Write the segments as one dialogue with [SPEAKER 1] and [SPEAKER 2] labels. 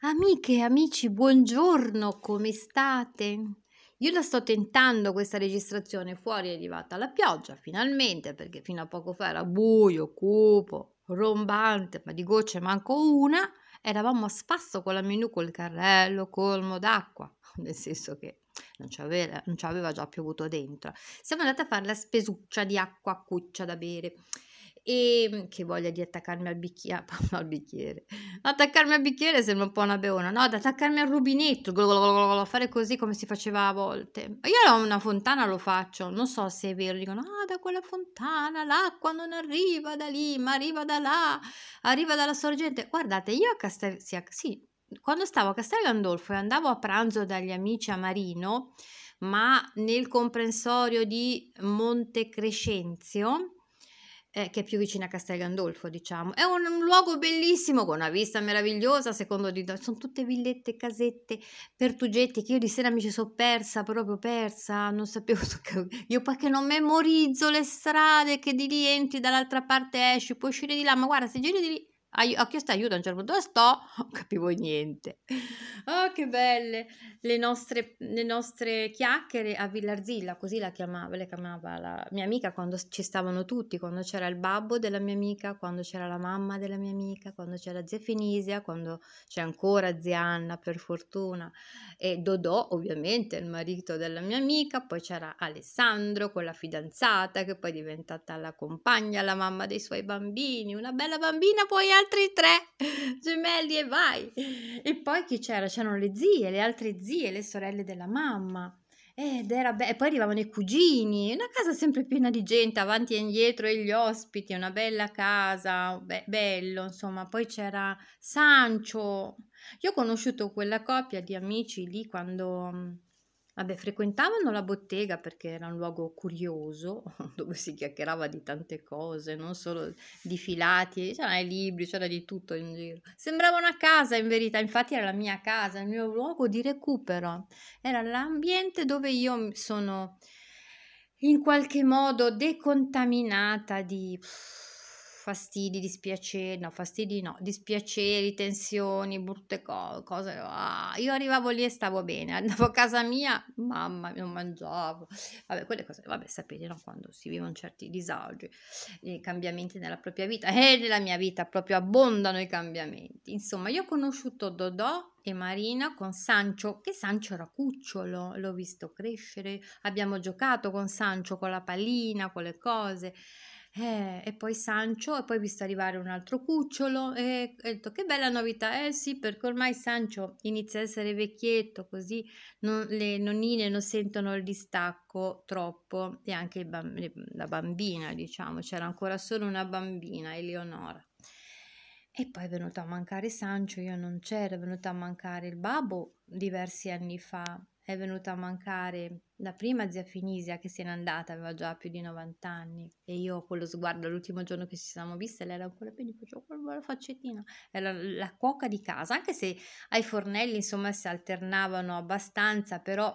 [SPEAKER 1] Amiche e amici, buongiorno, come state? Io la sto tentando questa registrazione, fuori è arrivata la pioggia, finalmente, perché fino a poco fa era buio, cupo, rombante, ma di gocce manco una, eravamo a spasso con la menù, col carrello, colmo d'acqua, nel senso che non ci, aveva, non ci aveva già piovuto dentro. Siamo andate a fare la spesuccia di acqua a cuccia da bere e ehm, che voglia di attaccarmi al bicchiere, al bicchiere, attaccarmi al bicchiere sembra un po' una beona, no, ad attaccarmi al rubinetto, fare così come si faceva a volte. Io ho una fontana, lo faccio, non so se è vero, dicono, ah, da quella fontana l'acqua non arriva da lì, ma arriva da là, arriva dalla sorgente. Guardate, io a Castel, sì, sì quando stavo a Castel Gandolfo e andavo a pranzo dagli amici a Marino, ma nel comprensorio di Monte Crescenzio, eh, che è più vicina a Castel Gandolfo, diciamo. È un, un, luogo bellissimo, con una vista meravigliosa, secondo di... Sono tutte villette, casette, pertugetti, che io di sera mi ci sono persa, proprio persa, non sapevo... Io perché non memorizzo le strade, che di lì entri, dall'altra parte esci, puoi uscire di là, ma guarda, se giri di lì ai- ho chiesto aiuto a un certo punto, dove eh, sto, non capivo niente. Oh, che belle le nostre, le nostre chiacchiere a Villarzilla, così la chiamava, le chiamava la mia amica quando ci stavano tutti, quando c'era il babbo della mia amica, quando c'era la mamma della mia amica, quando c'era zia Finisia, quando c'è ancora zia Anna, per fortuna, e Dodò, ovviamente, il marito della mia amica, poi c'era Alessandro con la fidanzata che poi è diventata la compagna, la mamma dei suoi bambini, una bella bambina poi al altri tre gemelli e vai. E poi chi c'era? C'erano le zie, le altre zie, le sorelle della mamma. Ed era be- e poi arrivavano i cugini, una casa sempre piena di gente, avanti e indietro e gli ospiti, una bella casa, be- bello, insomma. Poi c'era Sancio. Io ho conosciuto quella coppia di amici lì quando Vabbè, frequentavano la bottega perché era un luogo curioso dove si chiacchierava di tante cose, non solo di filati, c'erano i libri, c'era di tutto in giro. Sembrava una casa in verità, infatti era la mia casa, il mio luogo di recupero, era l'ambiente dove io sono in qualche modo decontaminata di... Pff, fastidi, dispiaceri, no, fastidi no, dispiaceri, tensioni, brutte cose. Ah, io arrivavo lì e stavo bene, andavo a casa mia, mamma, non mangiavo. Vabbè, quelle cose, vabbè, sapete, no? quando si vivono certi disagi, i cambiamenti nella propria vita e eh, nella mia vita proprio abbondano i cambiamenti. Insomma, io ho conosciuto Dodò e Marina con Sancio, che Sancio era cucciolo, l'ho visto crescere, abbiamo giocato con Sancio, con la pallina, con le cose. Eh, e poi Sancio, e poi visto arrivare un altro cucciolo, e, ho detto che bella novità, eh sì, perché ormai Sancio inizia a essere vecchietto, così non, le nonnine non sentono il distacco troppo, e anche bamb la bambina, diciamo, c'era ancora solo una bambina, Eleonora. E poi è venuto a mancare Sancio, io non c'era, è venuto a mancare il babbo diversi anni fa, è venuta a mancare la prima zia Finisia che se n'è andata, aveva già più di 90 anni e io con lo sguardo l'ultimo giorno che ci siamo viste, lei era ancora più di la faccettina, era la cuoca di casa, anche se ai fornelli insomma si alternavano abbastanza, però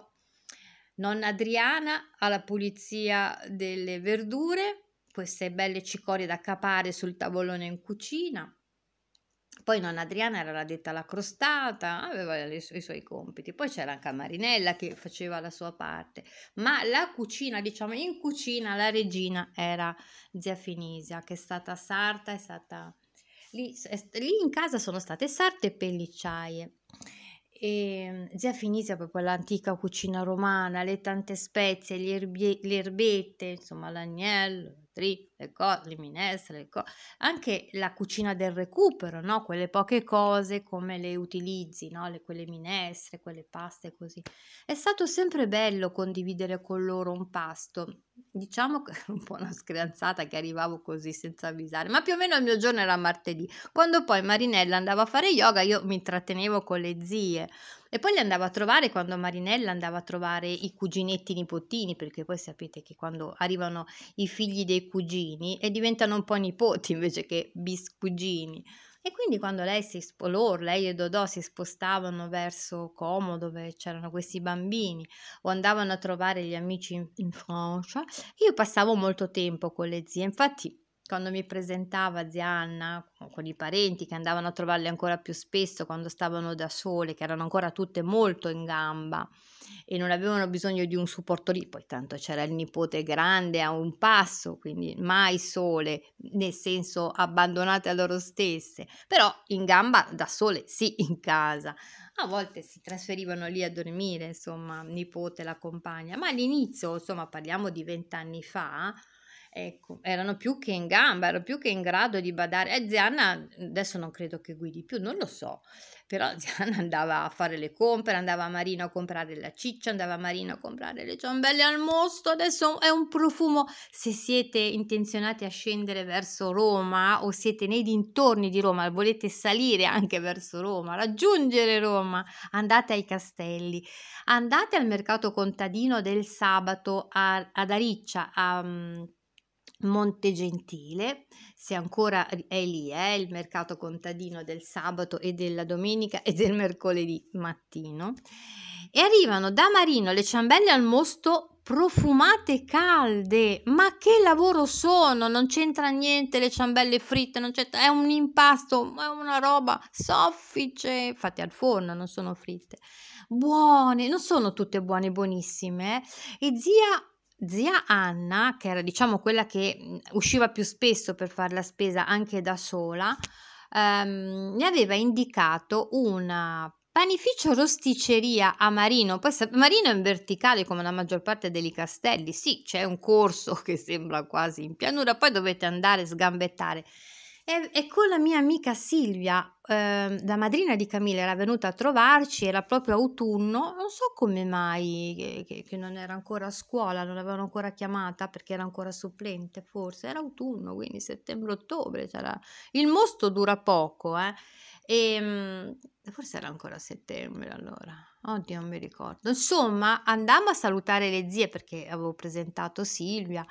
[SPEAKER 1] nonna Adriana alla pulizia delle verdure, queste belle cicorie da capare sul tavolone in cucina, poi nonna Adriana era la detta alla crostata, aveva su- i suoi compiti. Poi c'era anche Marinella che faceva la sua parte. Ma la cucina, diciamo, in cucina la regina era zia Finisia, che è stata sarta, è stata... Lì, è, lì in casa sono state sarte e pellicciaie. E ehm, zia Finisia, proprio l'antica cucina romana, le tante spezie, le, erbie, le erbette, insomma l'agnello, tri, le cose, le minestre, le co- anche la cucina del recupero, no? quelle poche cose come le utilizzi, no? le, quelle minestre, quelle paste così. È stato sempre bello condividere con loro un pasto. Diciamo che era un po' una screanzata che arrivavo così senza avvisare, ma più o meno il mio giorno era martedì. Quando poi Marinella andava a fare yoga, io mi intrattenevo con le zie. E poi li andava a trovare quando Marinella andava a trovare i cuginetti nipotini, perché poi sapete che quando arrivano i figli dei cugini e eh, diventano un po' nipoti invece che biscugini. E quindi quando lei si spo- loro, lei e Dodò si spostavano verso Como dove c'erano questi bambini o andavano a trovare gli amici in, in Francia, io passavo molto tempo con le zie, infatti quando mi presentava zia Anna con i parenti che andavano a trovarle ancora più spesso quando stavano da sole, che erano ancora tutte molto in gamba e non avevano bisogno di un supporto lì, poi tanto c'era il nipote grande a un passo, quindi mai sole, nel senso abbandonate a loro stesse, però in gamba da sole sì in casa. A volte si trasferivano lì a dormire, insomma, nipote, la compagna, ma all'inizio, insomma, parliamo di vent'anni fa, Ecco, erano più che in gamba, erano più che in grado di badare. E Zianna adesso non credo che guidi più, non lo so, però Zianna andava a fare le compere, andava a Marino a comprare la ciccia, andava a Marino a comprare le ciambelle al mosto, adesso è un profumo. Se siete intenzionati a scendere verso Roma o siete nei dintorni di Roma, volete salire anche verso Roma, raggiungere Roma, andate ai castelli, andate al mercato contadino del sabato a, ad Ariccia, a Monte Gentile, se ancora è lì, è eh, il mercato contadino del sabato e della domenica e del mercoledì mattino. E arrivano da Marino le ciambelle al mosto profumate calde. Ma che lavoro sono? Non c'entra niente le ciambelle fritte, non c'entra, è un impasto, è una roba soffice, fatte al forno, non sono fritte. Buone, non sono tutte buone, buonissime. Eh? E zia Zia Anna, che era diciamo quella che mhmm, usciva più spesso per fare la spesa anche da sola, ehm, mi aveva indicato una panificio rosticeria a Marino, poi Marino è in verticale come la maggior parte dei castelli, sì c'è un corso che sembra quasi in pianura, poi dovete andare a sgambettare e, e con la mia amica Silvia, eh, la madrina di Camilla era venuta a trovarci, era proprio autunno, non so come mai che, che, che non era ancora a scuola, non l'avevano ancora chiamata perché era ancora supplente forse, era autunno, quindi settembre-ottobre, c'era... il mosto dura poco, eh. E, ehm, forse era ancora settembre allora, oddio non mi ricordo. Insomma, andammo a salutare le zie perché avevo presentato Silvia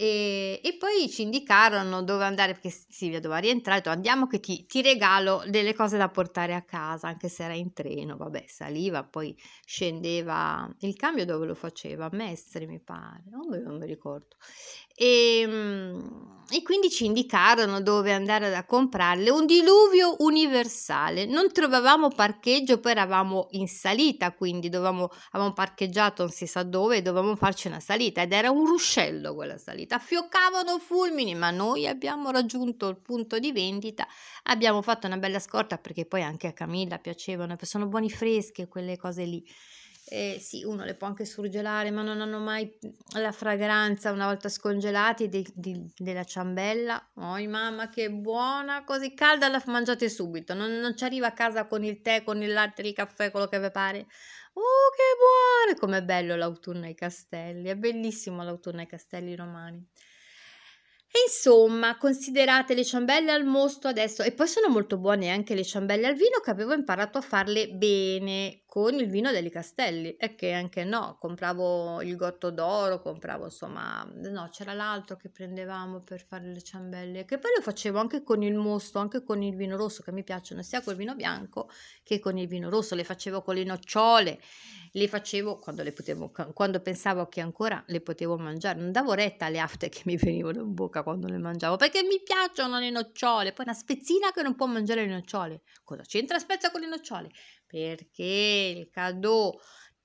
[SPEAKER 1] e, e, poi ci indicarono dove andare perché Silvia doveva rientrare, detto, andiamo che ti, ti, regalo delle cose da portare a casa, anche se era in treno, vabbè, saliva, poi scendeva, il cambio dove lo faceva? A Mestri mi pare, non, non mi ricordo. E, ehm, e, quindi ci indicarono dove andare a comprarle, un diluvio universale, non trovavamo parcheggio, poi eravamo in salita, quindi dovevamo, avevamo parcheggiato non si sa dove, dovevamo farci una salita ed era un ruscello quella salita vendita, fioccavano fulmini, ma noi abbiamo raggiunto il punto di vendita, abbiamo fatto una bella scorta perché poi anche a Camilla piacevano, sono buoni fresche quelle cose lì. Eh, sì, uno le può anche surgelare, ma non hanno mai la fragranza una volta scongelati di, di, della ciambella. Oh mamma, che buona, così calda la mangiate subito, non, non ci arriva a casa con il tè, con il latte, il caffè, quello che vi pare. Oh, che buone! Com'è bello l'autunno ai castelli, è bellissimo l'autunno ai castelli romani. E insomma, considerate le ciambelle al mosto adesso, e poi sono molto buone anche le ciambelle al vino che avevo imparato a farle bene con il vino degli castelli e che anche no, compravo il gotto d'oro, compravo insomma, no, c'era l'altro che prendevamo per fare le ciambelle, che poi lo facevo anche con il mosto, anche con il vino rosso, che mi piacciono sia col vino bianco che con il vino rosso, le facevo con le nocciole, le facevo quando, le potevo, quando pensavo che ancora le potevo mangiare, non davo retta alle afte che mi venivano in bocca quando le mangiavo, perché mi piacciono le nocciole, poi una spezzina che non può mangiare le nocciole, cosa c'entra spezza con le nocciole? perché il cadeau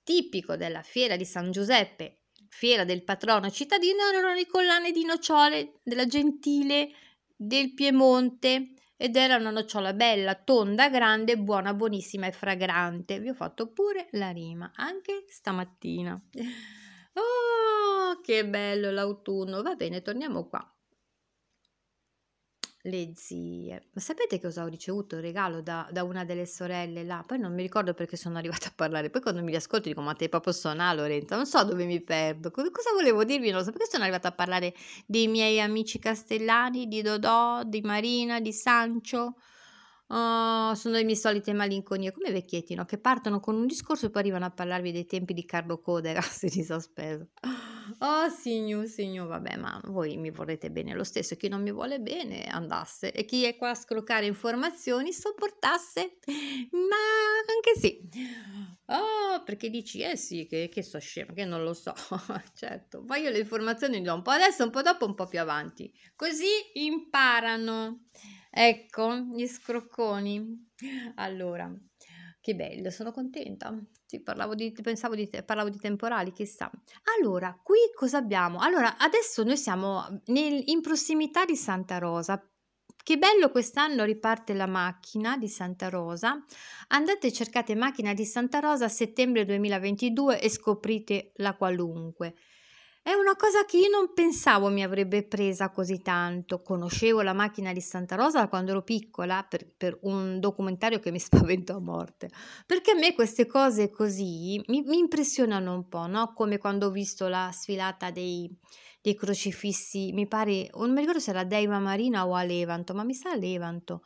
[SPEAKER 1] tipico della fiera di San Giuseppe, fiera del patrono cittadino, erano le collane di nocciole della gentile del Piemonte ed era una nocciola bella, tonda, grande, buona, buonissima e fragrante. Vi ho fatto pure la rima, anche stamattina. Oh, che bello l'autunno! Va bene, torniamo qua le zie. Ma sapete cosa ho ricevuto? Un regalo da, da una delle sorelle là. Poi non mi ricordo perché sono arrivata a parlare. Poi quando mi riascolto dico, ma te proprio sona Lorenzo, non so dove mi perdo. Cosa volevo dirvi? Non lo so perché sono arrivata a parlare dei miei amici castellani, di Dodò, di Marina, di Sancio. Oh, sono le mie solite malinconie, come i vecchietti, no? Che partono con un discorso e poi arrivano a parlarvi dei tempi di Carlo Codera, se li sospeso. Oh signor, signor, vabbè, ma voi mi volete bene lo stesso, chi non mi vuole bene andasse e chi è qua a scroccare informazioni sopportasse, ma anche sì. Oh, perché dici, eh sì, che, che sto scema, che non lo so, certo, voglio le informazioni do un po' adesso, un po' dopo, un po' più avanti, così imparano. Ecco, gli scrocconi. Allora, che bello, sono contenta. Sì, parlavo di, pensavo di, parlavo di temporali, chissà. Allora, qui cosa abbiamo? Allora, adesso noi siamo nel, in prossimità di Santa Rosa, che bello quest'anno riparte la macchina di Santa Rosa. Andate e cercate macchina di Santa Rosa a settembre 2022 e scoprite la qualunque. È una cosa che io non pensavo mi avrebbe presa così tanto. Conoscevo la macchina di Santa Rosa quando ero piccola per, per un documentario che mi spaventò a morte. Perché a me queste cose così mi, mi impressionano un po', no? Come quando ho visto la sfilata dei, dei crocifissi, mi pare, non mi ricordo se era a Deiva Marina o a Levanto, ma mi sa a Levanto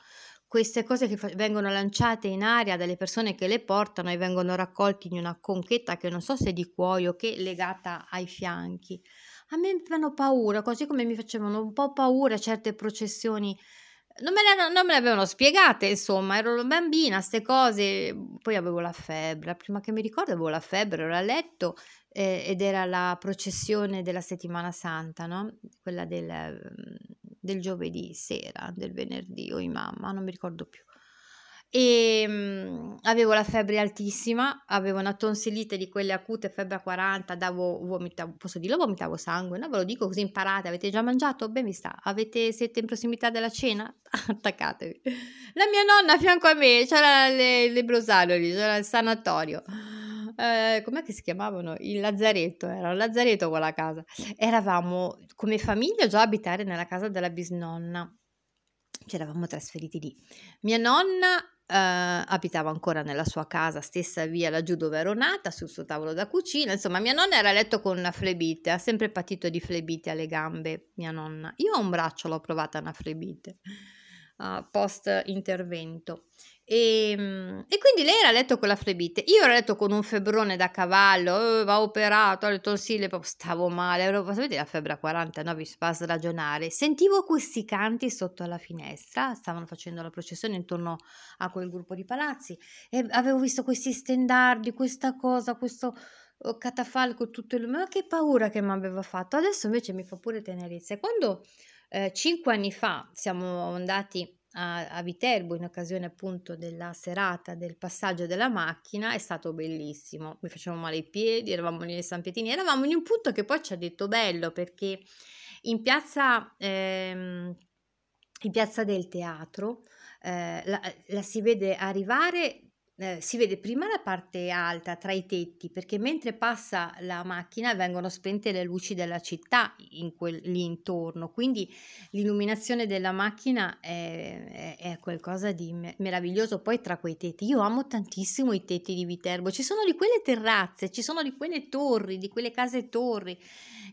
[SPEAKER 1] queste cose che fa- vengono lanciate in aria dalle persone che le portano e vengono raccolte in una conchetta che non so se è di cuoio che è legata ai fianchi. A me fanno paura, così come mi facevano un po' paura certe processioni. Non me, le, non me le avevano spiegate, insomma, ero bambina, queste cose. Poi avevo la febbre, prima che mi ricordo avevo la febbre, ero a letto eh, ed era la processione della settimana santa, no? Quella del del giovedì sera, del venerdì o in mamma, non mi ricordo più. E ehm, mh, avevo la febbre altissima, avevo una tonsillite di quelle acute, febbre a 40, davo, vomitavo, posso dirlo, vomitavo sangue, no? Ve lo dico così imparate, avete già mangiato? Ben vi sta, avete, siete in prossimità della cena? Attaccatevi. La mia nonna a fianco a me, c'era le, le lì, c'era il sanatorio eh, com'è che si chiamavano? Il lazzaretto, era un lazzaretto quella casa. Eravamo come famiglia già a abitare nella casa della bisnonna, ci eravamo trasferiti lì. Mia nonna Uh, abitava ancora nella sua casa, stessa via laggiù dove ero nata, sul suo tavolo da cucina. Insomma, mia nonna era a letto con una flebite, ha sempre patito di flebite alle gambe, mia nonna. Io a un braccio l'ho provata una flebite uh, post intervento. E, ehm, e, quindi lei era letto con la flebite, io ero letto con un febbrone da cavallo, eh, va operato, le tonsille, stavo male, avevo, sapete la febbre a 49, no, vi fa ragionare. Sentivo questi canti sotto alla finestra, stavano facendo la processione intorno a quel gruppo di palazzi e avevo visto questi stendardi, questa cosa, questo oh, catafalco, tutto il... ma che paura che mi aveva fatto, adesso invece mi fa pure tenerezza. quando eh, cinque anni fa siamo andati a, a, Viterbo in occasione appunto della serata del passaggio della macchina, è stato bellissimo, mi facevamo male i piedi, eravamo lì nei San Pietini, eravamo in un punto che poi ci ha detto bello perché in piazza, ehm, in piazza del teatro eh, la, la si vede arrivare eh, si vede prima la parte alta tra i tetti perché mentre passa la macchina vengono spente le luci della città in quel, lì intorno, quindi l'illuminazione della macchina è, è, è, qualcosa di meraviglioso. Poi tra quei tetti, io amo tantissimo i tetti di Viterbo, ci sono di quelle terrazze, ci sono di quelle torri, di quelle case torri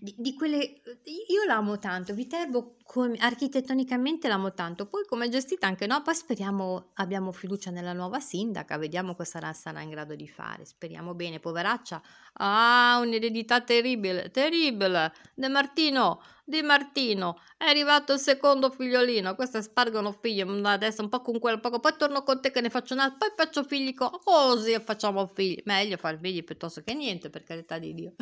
[SPEAKER 1] di, di quelle... Eh, io l'amo tanto, Viterbo come, architettonicamente l'amo tanto, poi come è gestita anche no, poi speriamo, abbiamo fiducia nella nuova sindaca, vediamo cosa sarà, sarà in grado di fare, speriamo bene, poveraccia, ah, un'eredità terribile, terribile, De Martino, di Martino, è arrivato il secondo figliolino, queste spargono figli, mm, adesso un po' con quello, poco. poi torno con te che ne faccio un altro, poi faccio figli così e facciamo figli, meglio far figli piuttosto che niente, per carità di Dio.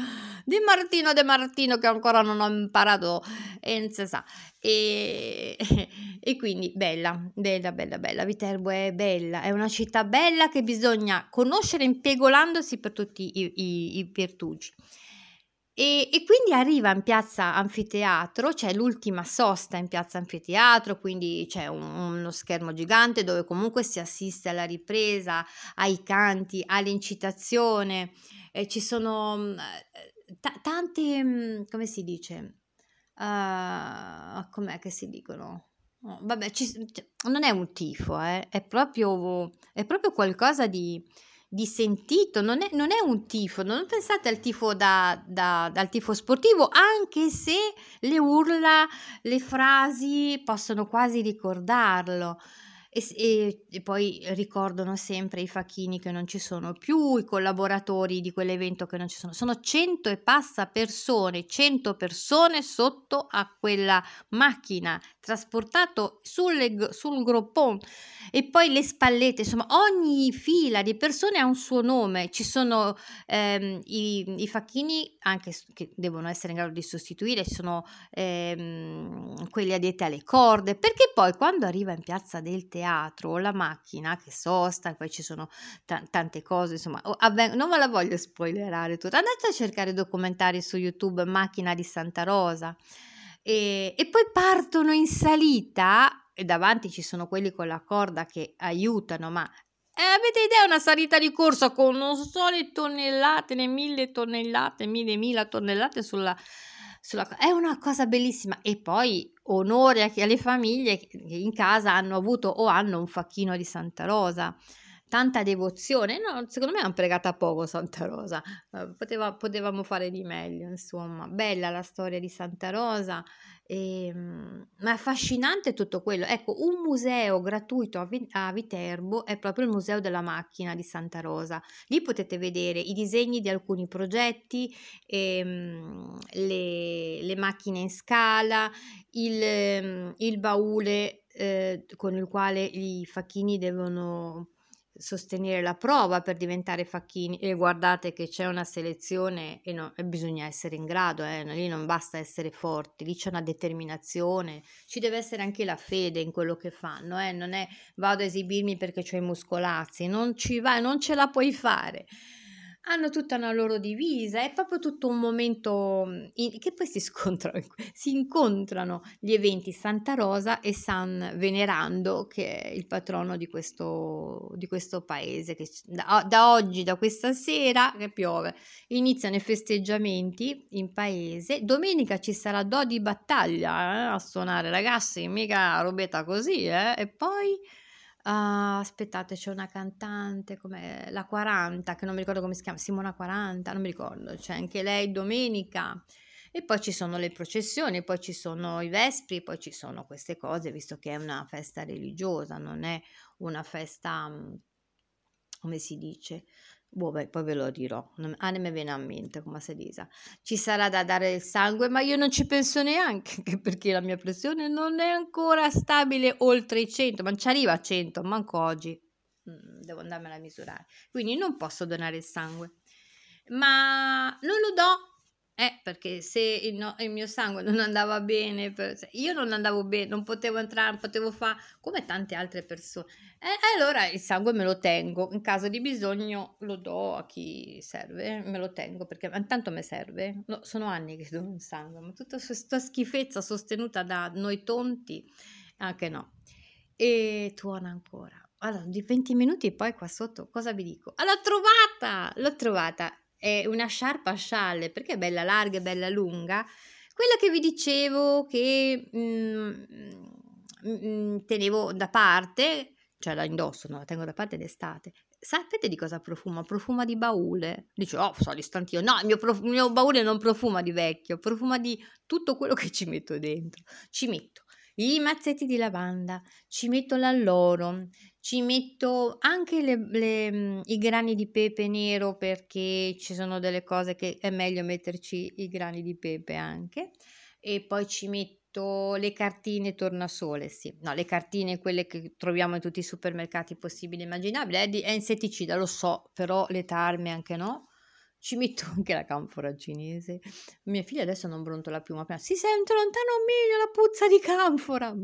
[SPEAKER 1] Di Martino, De Martino che ancora non ho imparato, e non si sa. E, e quindi bella, bella, bella, bella, Viterbo è bella, è una città bella che bisogna conoscere impiegolandosi per tutti i, i, i virtugi. E, e, quindi arriva in piazza Anfiteatro, c'è l'ultima sosta in piazza Anfiteatro, quindi c'è un, uno schermo gigante dove comunque si assiste alla ripresa, ai canti, all'incitazione, eh, ci sono mm, eh, t- tante, mm, come si dice, uh, com'è che si dicono? Oh, vabbè, ci, cioè, non è un tifo, eh, è, proprio, è proprio qualcosa di dissentito, non è, non è un tifo, non pensate al tifo, da, da, dal tifo sportivo, anche se le urla, le frasi possono quasi ricordarlo e, e, e poi ricordano sempre i facchini che non ci sono più, i collaboratori di quell'evento che non ci sono. Sono cento e passa persone, cento persone sotto a quella macchina, trasportato sulle, sul groppon e poi le spallette, insomma ogni fila di persone ha un suo nome, ci sono ehm, i, i, facchini anche che devono essere in grado di sostituire, ci sono ehm, quelli addetti alle corde, perché poi quando arriva in piazza del teatro teatro o la macchina che sosta, poi ci sono t- tante cose, insomma, avven- non me la voglio spoilerare tutta, andate a cercare documentari su YouTube Macchina di Santa Rosa e, e poi partono in salita e davanti ci sono quelli con la corda che aiutano, ma eh, avete idea una salita di corsa con non so le tonnellate, le mille tonnellate, mille, mila tonnellate sulla, sulla... È una cosa bellissima. E poi onore alle famiglie che in casa hanno avuto o hanno un facchino di Santa Rosa tanta devozione. No, secondo me hanno pregata poco Santa Rosa, eh, Poteva, potevamo fare di meglio, insomma. Bella la storia di Santa Rosa, e, ehm, ma affascinante tutto quello. Ecco, un museo gratuito a, Viterbo è proprio il Museo della Macchina di Santa Rosa. Lì potete vedere i disegni di alcuni progetti, ehm, le, le, macchine in scala, il, ehm, il baule eh, con il quale i facchini devono sostenere la prova per diventare facchini e guardate che c'è una selezione e, no, e bisogna essere in grado, eh, lì non basta essere forti, lì c'è una determinazione, ci deve essere anche la fede in quello che fanno, eh, non è vado a esibirmi perché ho i muscolazzi, non ci vai, non ce la puoi fare hanno tutta una loro divisa, è proprio tutto un momento mm, in, che poi si scontrano, si incontrano gli eventi Santa Rosa e San Venerando, che è il patrono di questo, di questo paese, che da, da oggi, da questa sera che piove, iniziano i festeggiamenti in paese, domenica ci sarà Do di battaglia eh, a suonare, ragazzi, mica robetta così, eh? e poi... Ah, aspettate, c'è una cantante come la 40, che non mi ricordo come si chiama, Simona 40, non mi ricordo, c'è anche lei domenica. E poi ci sono le processioni, poi ci sono i vespri, poi ci sono queste cose, visto che è una festa religiosa, non è una festa, mm, come si dice, Boh, beh, poi ve lo dirò, Anime ah, viene a mente come si dice. Ci sarà da dare il sangue, ma io non ci penso neanche perché la mia pressione non è ancora stabile oltre i 100, ma non ci arriva a 100, manco oggi. Mm, devo andarmela a misurare. Quindi non posso donare il sangue. Ma non lo do eh, perché se il, no- il, mio sangue non andava bene, per- io non andavo bene, non potevo entrare, non potevo fare come tante altre persone. E eh, allora il sangue me lo tengo, in caso di bisogno lo do a chi serve, me lo tengo perché intanto mi serve. No, sono anni che do un sangue, ma tutta questa schifezza sostenuta da noi tonti, anche no. E tuona ancora. Allora, di 20 minuti e poi qua sotto cosa vi dico? l'ho trovata! L'ho trovata! è una sciarpa a scialle, perché è bella larga e bella lunga, quella che vi dicevo che mh, mm, mm, mm, tenevo da parte, cioè la indosso, no, la tengo da parte d'estate. Sapete di cosa profuma? Profuma di baule. Dice, oh, so distantino. No, il mio, prof- il mio baule non profuma di vecchio, profuma di tutto quello che ci metto dentro. Ci metto i mazzetti di lavanda, ci metto l'alloro, ci metto anche le, le, mm, i grani di pepe nero perché ci sono delle cose che è meglio metterci i grani di pepe anche e poi ci metto le cartine tornasole, sì, no, le cartine quelle che troviamo in tutti i supermercati possibili e immaginabili, è, eh, di, è insetticida, lo so, però le tarme anche no ci metto anche la canfora cinese. Mia figlia adesso non brontola più, ma prima si sente lontano meglio la puzza di canfora.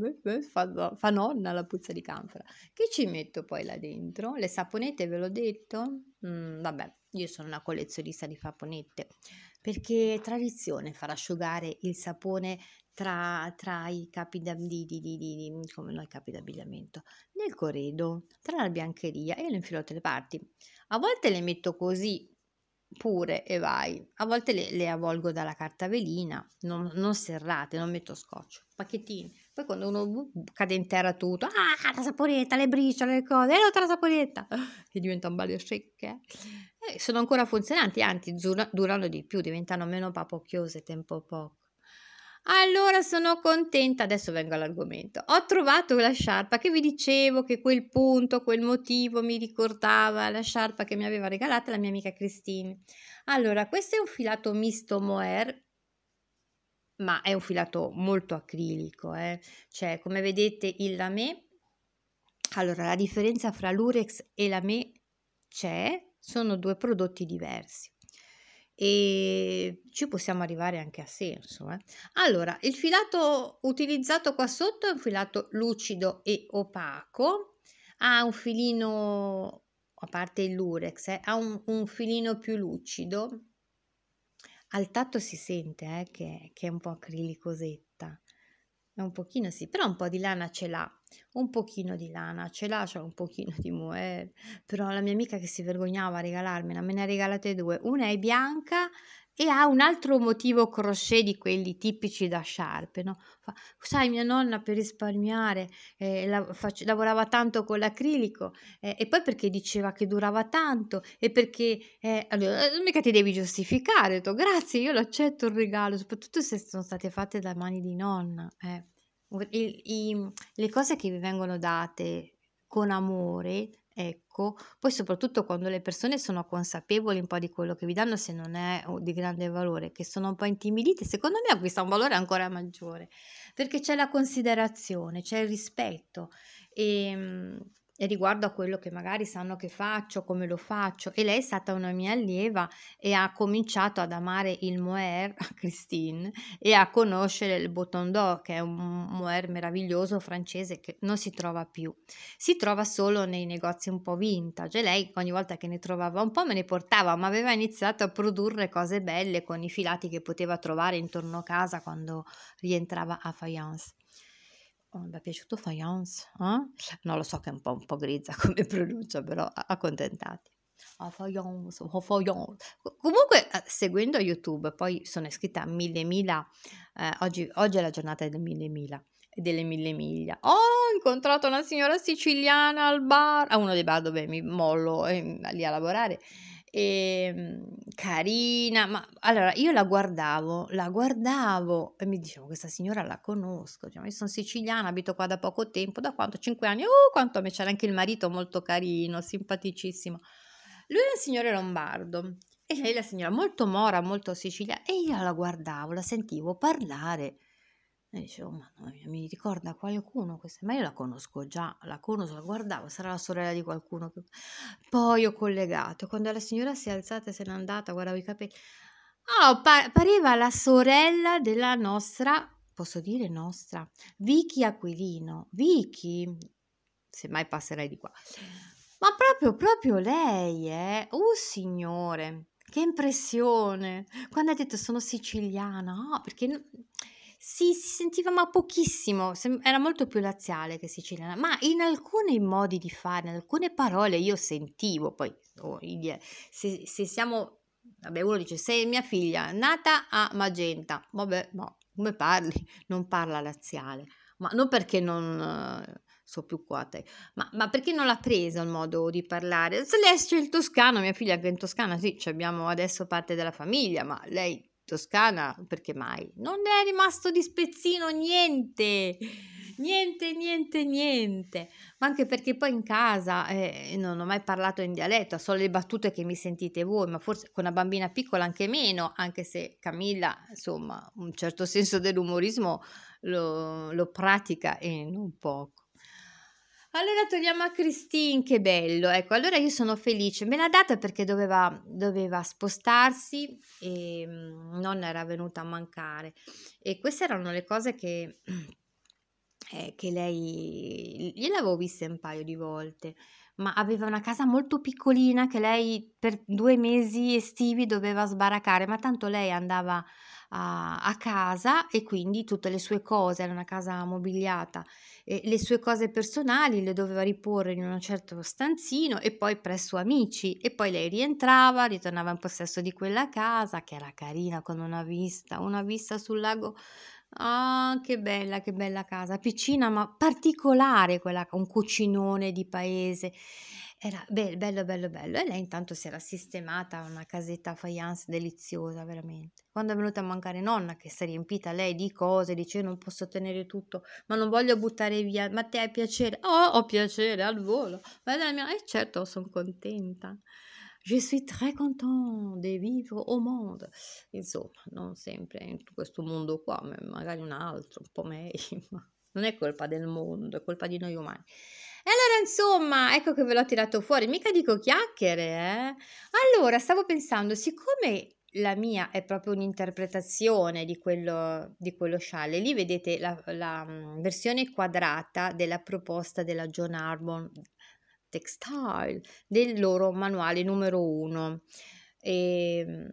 [SPEAKER 1] fa, fa, nonna la puzza di canfora. Che ci metto poi là dentro? Le saponette, ve l'ho detto? Mm, vabbè, io sono una collezionista di saponette perché è tradizione far asciugare il sapone tra, tra i capi i capi d'abbigliamento nel corredo, tra la biancheria e le infilo a tutte le parti. A volte le metto così pure e vai. A volte le, le avvolgo dalla carta velina, non, non, serrate, non metto scotch, pacchettini. Poi quando uno cade in terra tutto, ah, la saponetta, le briciole, le cose, e l'altra saponetta, che diventa un balio chic. Eh, sono ancora funzionanti, anzi durano di più, diventano meno papocchiose tempo poco. Allora sono contenta, adesso vengo all'argomento. Ho trovato la sciarpa che vi dicevo che quel punto, quel motivo mi ricordava la sciarpa che mi aveva regalata la mia amica Christine. Allora, questo è un filato misto mohair ma è un filato molto acrilico, eh? cioè come vedete il lamé, allora la differenza fra l'urex e lamé c'è, sono due prodotti diversi e ci possiamo arrivare anche a senso. Eh? Allora, il filato utilizzato qua sotto è un filato lucido e opaco, ha un filino, a parte il lurex, eh, ha un, un, filino più lucido. Al tatto si sente eh, che, che, è un po' acrilicosetta, è un pochino sì, però un po' di lana ce l'ha un pochino di lana, ce l'ha, c'è un pochino di mohair, però la mia amica che si vergognava a regalarmela, me ne ha regalate due, una è bianca e ha un altro motivo crochet di quelli tipici da sciarpe, no? Fa, sai, mia nonna per risparmiare eh, la, fac- lavorava tanto con l'acrilico eh, e poi perché diceva che durava tanto e perché... Eh, allora, eh, mica ti devi giustificare, ho detto grazie, io l'accetto il regalo, soprattutto se sono state fatte da mani di nonna, eh. I, i, le cose che vi vengono date con amore, ecco, poi soprattutto quando le persone sono consapevoli un po' di quello che vi danno, se non è di grande valore, che sono un po' intimidite, secondo me acquista un valore ancora maggiore, perché c'è la considerazione, c'è il rispetto e ehm, riguardo a quello che magari sanno che faccio, come lo faccio e lei è stata una mia allieva e ha cominciato ad amare il mohair Christine e a conoscere il bouton d'or che è un mohair meraviglioso francese che non si trova più, si trova solo nei negozi un po' vintage e lei ogni volta che ne trovava un po' me ne portava ma aveva iniziato a produrre cose belle con i filati che poteva trovare intorno a casa quando rientrava a Fayence. Oh, mi è piaciuto Fayence, eh? non lo so che è un po', un po grezza come pronuncia, però accontentati. Ah, oh, fayance, oh, fayance. Comunque, eh, seguendo YouTube, poi sono iscritta a mille mila, eh, oggi, oggi, è la giornata del mille mila, delle mille miglia. Oh, ho incontrato una signora siciliana al bar, a eh, uno dei bar dove mi mollo eh, lì a lavorare, e, ehm, carina, ma allora io la guardavo, la guardavo e mi dicevo questa signora la conosco, cioè, io sono siciliana, abito qua da poco tempo, da quanto? 5 anni, oh quanto me c'era anche il marito molto carino, simpaticissimo. Lui è un signore lombardo e lei la signora molto mora, molto siciliana e io la guardavo, la sentivo parlare e dicevo, oh, mamma mia, mi ricorda qualcuno questa, ma io la conosco già, la conosco, la guardavo, sarà la sorella di qualcuno. Che... Poi ho collegato, quando la signora si è alzata e se n'è andata, guardavo i capelli. Oh, pa- pareva la sorella della nostra, posso dire nostra, Vicky Aquilino. Vicky, se mai passerei di qua. Ma proprio, proprio lei, eh? Oh, signore, che impressione. Quando ha detto sono siciliana, oh, perché... Sì, si sentiva ma pochissimo, era molto più laziale che siciliana, ma in alcuni modi di fare, in alcune parole io sentivo, poi oh, se, se siamo, vabbè uno dice sei mia figlia nata a Magenta, vabbè ma come parli? Non parla laziale, ma non perché non eh, so più qua te. Ma, ma, perché non l'ha presa il modo di parlare? Se lei c'è il toscano, mia figlia che è in Toscana, sì, abbiamo adesso parte della famiglia, ma lei Toscana, perché mai? Non è rimasto di spezzino niente, niente, niente, niente. Ma anche perché poi in casa eh, non ho mai parlato in dialetto, solo le battute che mi sentite voi, ma forse con una bambina piccola anche meno, anche se Camilla, insomma, un certo senso dell'umorismo lo, lo pratica e non poco. Allora torniamo a Christine, che bello. Ecco, allora io sono felice. Me l'ha data perché doveva, doveva spostarsi e mm, non era venuta a mancare. E queste erano le cose che, eh, che lei... Gliel'avevo vista un paio di volte, ma aveva una casa molto piccolina che lei per due mesi estivi doveva sbaraccare, ma tanto lei andava a, a casa e quindi tutte le sue cose, era una casa mobiliata, e le sue cose personali le doveva riporre in un certo stanzino e poi presso amici e poi lei rientrava, ritornava in possesso di quella casa che era carina con una vista, una vista sul lago Ah, che bella, che bella casa, piccina ma particolare quella, un cucinone di paese era be- bello, bello, bello. E lei intanto si era sistemata una casetta faience deliziosa, veramente. Quando è venuta a mancare nonna, che si è riempita lei di cose, dice: Io non posso tenere tutto, ma non voglio buttare via. Ma te hai piacere? Oh, ho piacere al volo. Ma la mia, eh, certo, sono contenta. Je suis très content de vivre au monde. Insomma, non sempre in questo mondo qua, magari un altro, un po' meglio. Ma non è colpa del mondo, è colpa di noi umani. E allora insomma, ecco che ve l'ho tirato fuori, mica dico chiacchiere, eh? Allora, stavo pensando, siccome la mia è proprio un'interpretazione di quello, di quello scialle. Lì vedete la, la mm, versione quadrata della proposta della John Arbon Textile del loro manuale numero uno. E, ehm,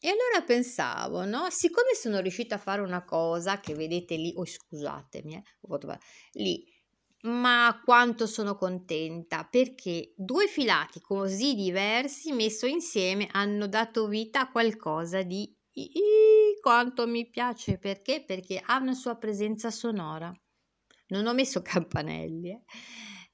[SPEAKER 1] e, allora pensavo, no? Siccome sono riuscita a fare una cosa che vedete lì, oh, scusatemi, eh, lì ma quanto sono contenta perché due filati così diversi messo insieme hanno dato vita a qualcosa di quanto mi piace perché perché ha una sua presenza sonora non ho messo campanelli eh.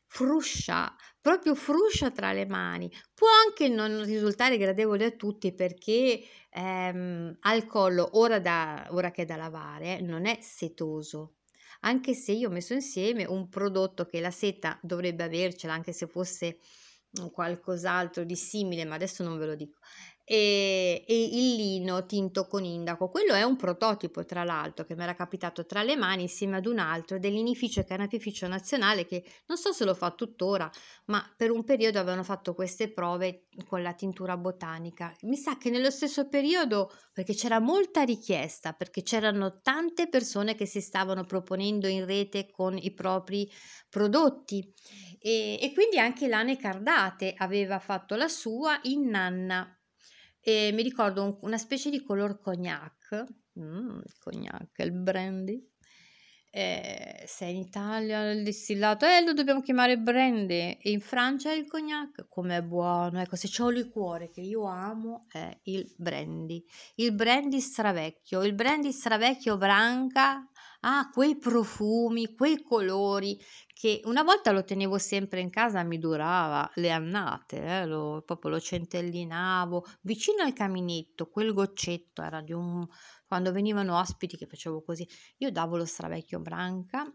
[SPEAKER 1] fruscia proprio fruscia tra le mani può anche non risultare gradevole a tutti perché ehm, al collo ora, da, ora che è da lavare eh, non è setoso anche se io ho messo insieme un prodotto che la seta dovrebbe avercela, anche se fosse mhmm, qualcos'altro di simile, ma adesso non ve lo dico, e, e, il lino tinto con indaco. Quello è un prototipo, tra l'altro, che mi era capitato tra le mani insieme ad un altro dell'inificio linificio canapificio nazionale che non so se lo fa tuttora, ma per un periodo avevano fatto queste prove con la tintura botanica. Mi sa che nello stesso periodo, perché c'era molta richiesta, perché c'erano tante persone che si stavano proponendo in rete con i propri prodotti e, e quindi anche Lane Cardate aveva fatto la sua in Nanna e mi ricordo un, una specie di color cognac, mm, cognac, il brandy. Eh, se in Italia il distillato eh, lo dobbiamo chiamare brandy e in Francia il cognac com'è buono ecco se c'ho il liquore che io amo è il brandy il brandy stravecchio il brandy stravecchio branca Ah, quei profumi, quei colori che una volta lo tenevo sempre in casa, mi durava le annate, eh, lo, proprio lo centellinavo vicino al caminetto, quel goccetto era di un... quando venivano ospiti che facevo così, io davo lo stravecchio branca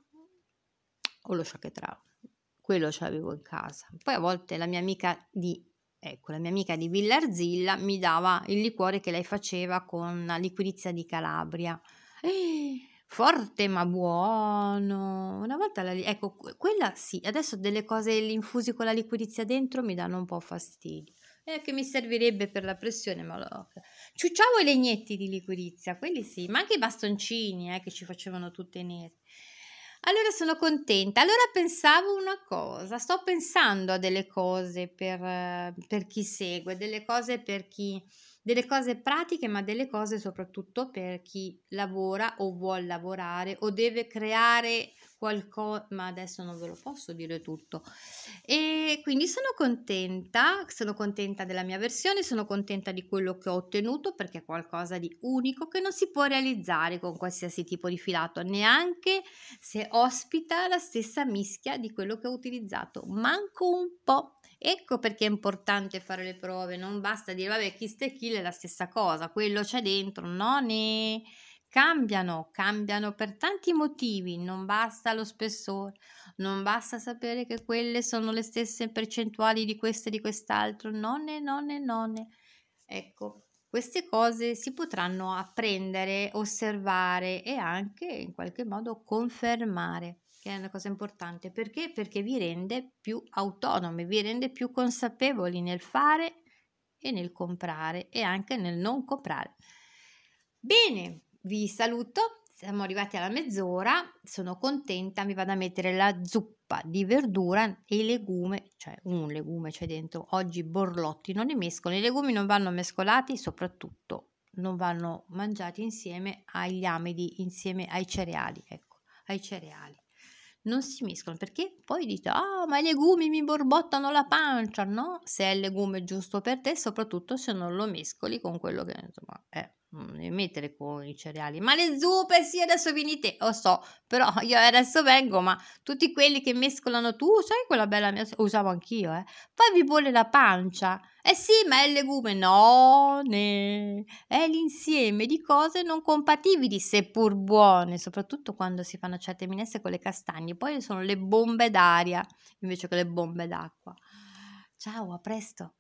[SPEAKER 1] o lo sciacquetravo, quello ce l'avevo in casa. Poi a volte la mia amica di Ecco, la mia amica di Villarzilla mi dava il liquore che lei faceva con la liquirizia di Calabria. Eh, forte ma buono. Una volta la, ecco, quella sì. Adesso delle cose infusi con la liquidizia dentro mi danno un po' fastidio. Eh, che mi servirebbe per la pressione, ma lo... Ciucciavo i legnetti di liquidizia, quelli sì, ma anche i bastoncini eh, che ci facevano tutte nere. Allora sono contenta. Allora pensavo una cosa, sto pensando a delle cose per, eh, per chi segue, delle cose per chi delle cose pratiche, ma delle cose soprattutto per chi lavora o vuole lavorare o deve creare qualcosa, ma adesso non ve lo posso dire tutto. E quindi sono contenta, sono contenta della mia versione, sono contenta di quello che ho ottenuto perché è qualcosa di unico che non si può realizzare con qualsiasi tipo di filato, neanche se ospita la stessa mischia di quello che ho utilizzato, manco un po'. Ecco perché è importante fare le prove, non basta dire vabbè chi sta e chi è la stessa cosa, quello c'è dentro, no ne cambiano, cambiano per tanti motivi, non basta lo spessore, non basta sapere che quelle sono le stesse percentuali di questo e di quest'altro, nonne, nonne, nonne. Ecco, queste cose si potranno apprendere, osservare e anche in qualche modo confermare che è una cosa importante, perché? Perché vi rende più autonomi, vi rende più consapevoli nel fare e nel comprare e anche nel non comprare. Bene, vi saluto, siamo arrivati alla mezz'ora, sono contenta, mi vado a mettere la zuppa di verdura e legume, cioè un legume c'è dentro, oggi borlotti non li mescolo, i legumi non vanno mescolati, soprattutto non vanno mangiati insieme agli amidi, insieme ai cereali, ecco, ai cereali non si mescolano perché poi dite ah oh, ma i legumi mi borbottano la pancia no se è il legume giusto per te soprattutto se non lo mescoli con quello che insomma è non mm, devi mettere con i cereali, ma le zuppe sì, adesso vieni te, lo so, però io adesso vengo, ma tutti quelli che mescolano tu, sai quella bella mia, usavo anch'io, eh, poi vi vuole la pancia, eh sì, ma è il legume, no, ne. è l'insieme di cose non compatibili, seppur buone, soprattutto quando si fanno certe minestre con le castagne, poi sono le bombe d'aria invece che le bombe d'acqua. Ciao, a presto!